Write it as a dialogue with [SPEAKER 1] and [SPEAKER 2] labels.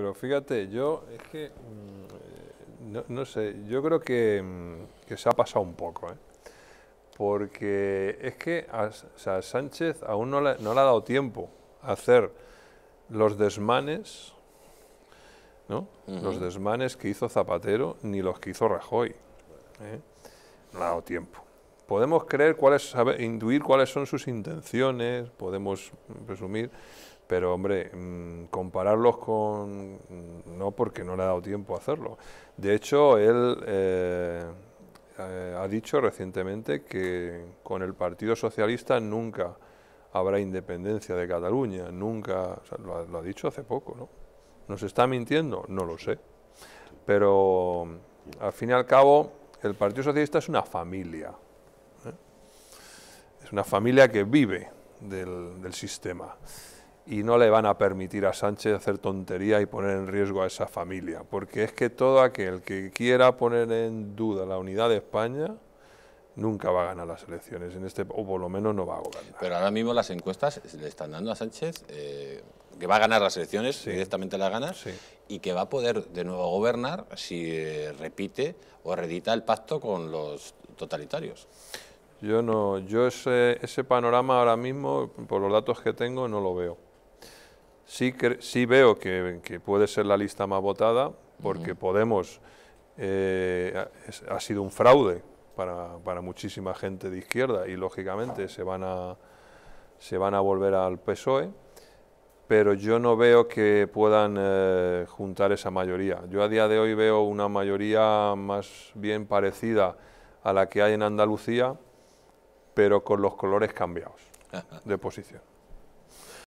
[SPEAKER 1] Pero fíjate, yo es que, mm, eh, no, sé, yo creo mm, que, se ha pasado un poco, ¿eh? porque es que a, Sánchez aún no le, no le ha dado tiempo a hacer los desmanes, ¿no? Los desmanes que hizo Zapatero ni los que hizo Rajoy. ¿eh? No le ha dado tiempo. Podemos creer cuáles, intuir cuáles son sus intenciones, podemos mm, presumir, pero hombre, mm, compararlos con... Mm, no, porque no le ha dado tiempo a hacerlo. De hecho, él eh, eh, ha dicho recientemente que con el Partido Socialista nunca habrá independencia de Cataluña, nunca... lo, ha, dicho hace poco, ¿no? ¿Nos está mintiendo? No lo sé. Pero al fin y al cabo, el Partido Socialista es una familia. ¿eh? Es una familia que vive del sistema y no le van a permitir a Sánchez hacer tontería y poner en riesgo a esa familia, porque es que todo aquel que quiera poner en duda la unidad
[SPEAKER 2] de España nunca va a ganar las elecciones, en este, o por lo menos no va a gobernar. Pero ahora mismo las encuestas le están dando a Sánchez eh, que va a ganar las elecciones, directamente las gana, y que va a poder de nuevo gobernar si eh, repite o reedita el pacto con los totalitarios.
[SPEAKER 1] Yo no, yo ese, ese panorama ahora mismo, por los datos que tengo, no lo veo. Sí, veo que, puede ser la lista más votada porque Podemos eh, ha sido un fraude para, muchísima gente de izquierda y lógicamente se van a, se van a volver al PSOE pero yo no veo que puedan eh, juntar esa mayoría. Yo a día de hoy veo una mayoría más bien parecida a la que hay en Andalucía, pero con los colores cambiados de posición.